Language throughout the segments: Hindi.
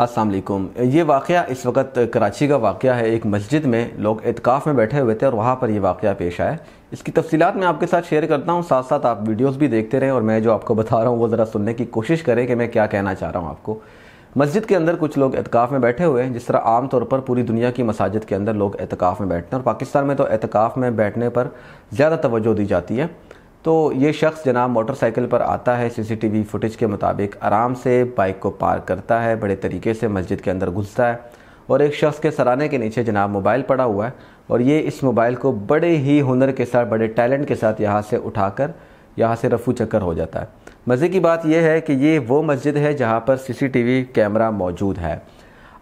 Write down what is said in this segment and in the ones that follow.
असलकुम ये वाक़ इस वक्त कराची का वाक़ है एक मस्जिद में लोग एतकाफ़ में बैठे हुए थे और वहाँ पर यह वाक़ पेश आया इसकी तफसीत मैं आपके साथ शेयर करता हूँ साथ साथ आप वीडियोज़ भी देखते रहें और मैं जो आपको बता रहा हूँ वो ज़रा सुनने की कोशिश करें कि मैं क्या कहना चाह रहा हूँ आपको मस्जिद के अंदर कुछ लोग एतकाफ़ में बैठे हुए हैं जिस तरह आम तौर पर पूरी दुनिया की मसाजिद के अंदर लोग एतकाफ़ में बैठते हैं और पाकिस्तान में तो एतकाफ़ में बैठने पर ज़्यादा तोज्जो दी जाती है तो ये शख्स जनाब मोटरसाइकिल पर आता है सीसीटीवी फुटेज के मुताबिक आराम से बाइक को पार करता है बड़े तरीके से मस्जिद के अंदर घुसता है और एक शख्स के सराहने के नीचे जनाब मोबाइल पड़ा हुआ है और ये इस मोबाइल को बड़े ही हुनर के साथ बड़े टैलेंट के साथ यहाँ से उठाकर यहाँ से रफू चक्कर हो जाता है मज़े की बात यह है कि ये वो मस्जिद है जहाँ पर सीसीटीवी कैमरा मौजूद है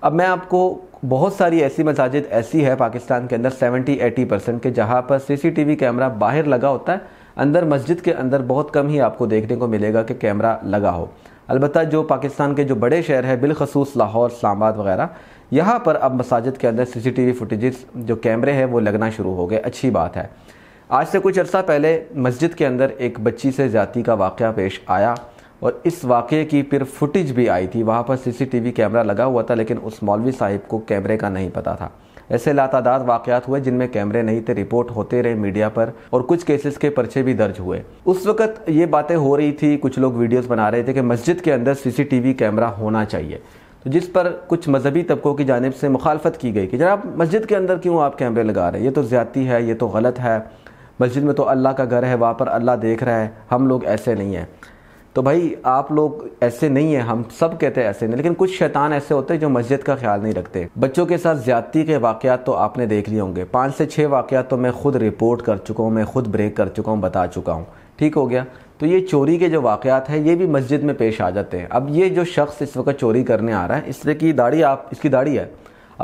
अब मैं आपको बहुत सारी ऐसी मस्जिद ऐसी है पाकिस्तान के अंदर 70-80 परसेंट के जहाँ पर सीसीटीवी कैमरा बाहर लगा होता है अंदर मस्जिद के अंदर बहुत कम ही आपको देखने को मिलेगा कि कैमरा लगा हो अलबत् जो पाकिस्तान के जो बड़े शहर हैं बिलखसूस लाहौर इस्लामाबाद वगैरह यहाँ पर अब मसाजिद के अंदर C C T V footages जो कैमरे हैं वो लगना शुरू हो गए अच्छी बात है आज से कुछ अर्सा पहले मस्जिद के अंदर एक बच्ची से ज़्यादा का वाक़ पेश आया और इस वाक़े की फिर फुटेज भी आई थी वहाँ पर सीसीटीवी कैमरा लगा हुआ था लेकिन उस मौलवी साहिब को कैमरे का नहीं पता था ऐसे लातादार वाकयात हुए जिनमें कैमरे नहीं थे रिपोर्ट होते रहे मीडिया पर और कुछ केसेस के पर्चे भी दर्ज हुए उस वक्त ये बातें हो रही थी कुछ लोग वीडियोस बना रहे थे कि मस्जिद के अंदर सीसीटीवी कैमरा होना चाहिए तो जिस पर कुछ मजहबी तबकों की जानब से मुखालफत की गई कि जनाब मस्जिद के अंदर क्यों आप कैमरे लगा रहे हैं ये तो ज़्यादती है ये तो गलत है मस्जिद में तो अल्लाह का घर है वहाँ पर अल्लाह देख रहा है हम लोग ऐसे नहीं हैं तो भाई आप लोग ऐसे नहीं है हम सब कहते हैं ऐसे नहीं लेकिन कुछ शैतान ऐसे होते हैं जो मस्जिद का ख्याल नहीं रखते बच्चों के साथ ज्यादती के वाकत तो आपने देख लिए होंगे पाँच से छः वाकत तो मैं खुद रिपोर्ट कर चुका हूँ मैं खुद ब्रेक कर चुका हूँ बता चुका हूँ ठीक हो गया तो ये चोरी के जो वाकयात हैं ये भी मस्जिद में पेश आ जाते हैं अब ये जो शख्स इस वक्त चोरी करने आ रहा है इसलिए कि दाढ़ी आप इसकी दाढ़ी है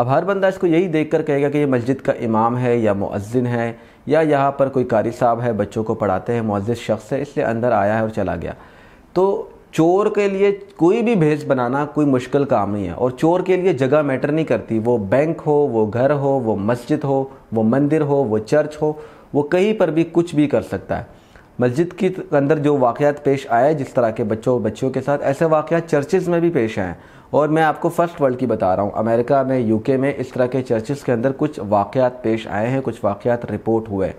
अब हर बंदा इसको यही देख कर कहेगा कि ये मस्जिद का इमाम है या मुअzzन है या यहाँ पर कोई कारी साहब है बच्चों को पढ़ाते हैं मुआज़ शख्स है इसलिए अंदर आया है और चला गया तो चोर के लिए कोई भी भेज बनाना कोई मुश्किल काम नहीं है और चोर के लिए जगह मैटर नहीं करती वो बैंक हो वो घर हो वो मस्जिद हो वो मंदिर हो वो चर्च हो वो कहीं पर भी कुछ भी कर सकता है मस्जिद के अंदर जो वाक़ात पेश आए जिस तरह के बच्चों बच्चियों के साथ ऐसे वाक़ चर्चेज़ में भी पेश आए और मैं आपको फ़र्स्ट वर्ल्ड की बता रहा हूँ अमेरिका में यूके में इस तरह के चर्चेज़ के अंदर कुछ वाक़ात पेश आए हैं कुछ वाक़ रिपोर्ट हुए हैं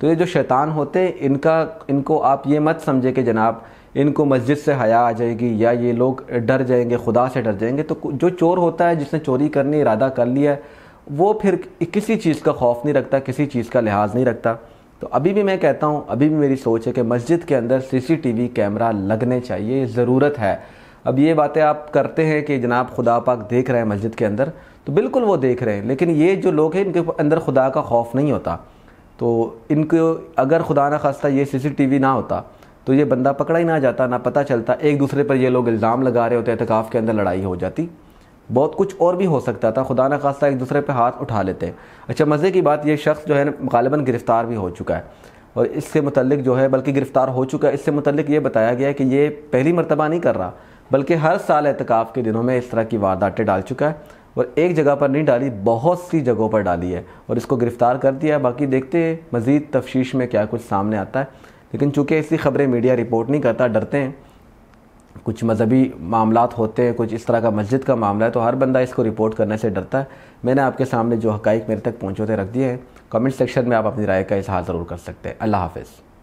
तो ये जो शैतान होते इनका इनको आप ये मत समझे कि जनाब इनको मस्जिद से हया आ जाएगी या ये लोग डर जाएंगे खुदा से डर जाएंगे तो जो चोर होता है जिसने चोरी करने इरादा कर लिया है वो फिर किसी चीज़ का खौफ नहीं रखता किसी चीज़ का लिहाज नहीं रखता तो अभी भी मैं कहता हूँ अभी भी मेरी सोच है कि मस्जिद के अंदर सीसीटीवी कैमरा लगने चाहिए ज़रूरत है अब ये बातें आप करते हैं कि जनाब खुदा पाक देख रहे हैं मस्जिद के अंदर तो बिल्कुल वो देख रहे हैं लेकिन ये जो लोग हैं इनके अंदर खुदा का खौफ नहीं होता तो इनको अगर खुदा ना खास्ता ये सीसीटीवी ना होता तो ये बंदा पकड़ा ही ना जाता ना पता चलता एक दूसरे पर ये लोग इल्ज़ाम लगा रहे होते एहतिकाफ़ के अंदर लड़ाई हो जाती बहुत कुछ और भी हो सकता था खुदा ना खास्ता एक दूसरे पर हाथ उठा लेते अच्छा मज़े की बात ये शख्स जो है गालिबा गिरफ़्तार भी हो चुका है और इससे मतलब जो है बल्कि गिरफ़्तार हो चुका है इससे मतलब ये बताया गया है कि ये पहली मरतबा नहीं कर रहा बल्कि हर साल एहतिकाफ़ के दिनों में इस तरह की वारदातें डाल चुका है और एक जगह पर नहीं डाली बहुत सी जगहों पर डाली है और इसको गिरफ़्तार कर दिया है बाकी देखते हैं मज़ीद तफ्शीश में क्या कुछ सामने आता है लेकिन चूँकि ऐसी खबरें मीडिया रिपोर्ट नहीं करता डरते हैं कुछ मजहबी मामला होते हैं कुछ इस तरह का मस्जिद का मामला है तो हर बंदा इसको रिपोर्ट करने से डरता है मैंने आपके सामने जो हक़ मेरे तक पहुँचे रख दिए हैं कमेंट सेक्शन में आप अपनी राय का इजहार ज़रूर कर सकते हैं अल्लाह हाफिज़